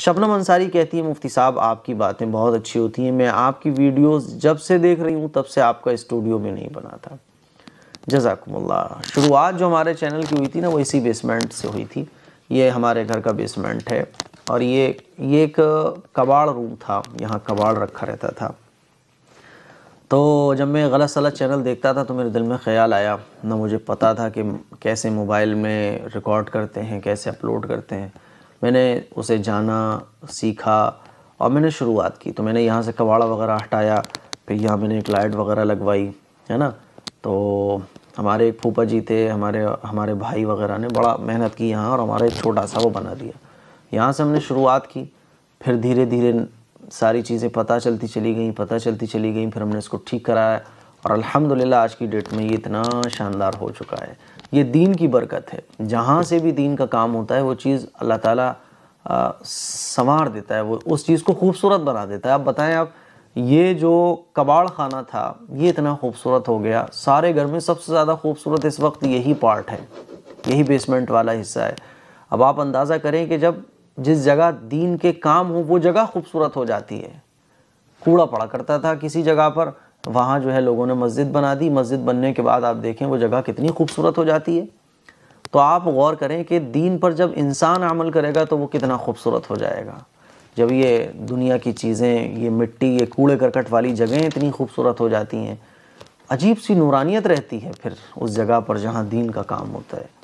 शबनम अंसारी कहती है मुफ्ती साहब आपकी बातें बहुत अच्छी होती हैं मैं आपकी वीडियोस जब से देख रही हूँ तब से आपका स्टूडियो में नहीं बना था जजाकमल्ला शुरुआत जो हमारे चैनल की हुई थी ना वो इसी बेसमेंट से हुई थी ये हमारे घर का बेसमेंट है और ये ये एक कबाड़ रूम था यहाँ कबाड़ रखा रहता था तो जब मैं गलत सलत चैनल देखता था तो मेरे दिल में ख्याल आया ना मुझे पता था कि कैसे मोबाइल में रिकॉर्ड करते हैं कैसे अपलोड करते हैं मैंने उसे जाना सीखा और मैंने शुरुआत की तो मैंने यहाँ से कबाड़ा वगैरह हटाया फिर यहाँ मैंने एक लाइट वगैरह लगवाई है ना तो हमारे एक फूफा जी थे हमारे हमारे भाई वगैरह ने बड़ा मेहनत की यहाँ और हमारा एक छोटा सा वो बना दिया यहाँ से हमने शुरुआत की फिर धीरे धीरे सारी चीज़ें पता चलती चली गई पता चलती चली गई फिर हमने इसको ठीक कराया और अल्हम्दुलिल्लाह आज की डेट में ये इतना शानदार हो चुका है ये दीन की बरकत है जहाँ से भी दीन का काम होता है वो चीज़ अल्लाह ताला संवार देता है वो उस चीज़ को खूबसूरत बना देता है आप बताएं आप ये जो कबाड़ खाना था ये इतना खूबसूरत हो गया सारे घर में सबसे ज़्यादा खूबसूरत इस वक्त यही पार्ट है यही बेसमेंट वाला हिस्सा है अब आप अंदाज़ा करें कि जब जिस जगह दीन के काम हो वो जगह खूबसूरत हो जाती है कूड़ा पड़ा करता था किसी जगह पर वहाँ जो है लोगों ने मस्जिद बना दी मस्जिद बनने के बाद आप देखें वो जगह कितनी खूबसूरत हो जाती है तो आप गौर करें कि दीन पर जब इंसान अमल करेगा तो वो कितना खूबसूरत हो जाएगा जब ये दुनिया की चीज़ें ये मिट्टी ये कूड़े करकट वाली जगहें इतनी खूबसूरत हो जाती हैं अजीब सी नूरानियत रहती है फिर उस जगह पर जहाँ दीन का काम होता है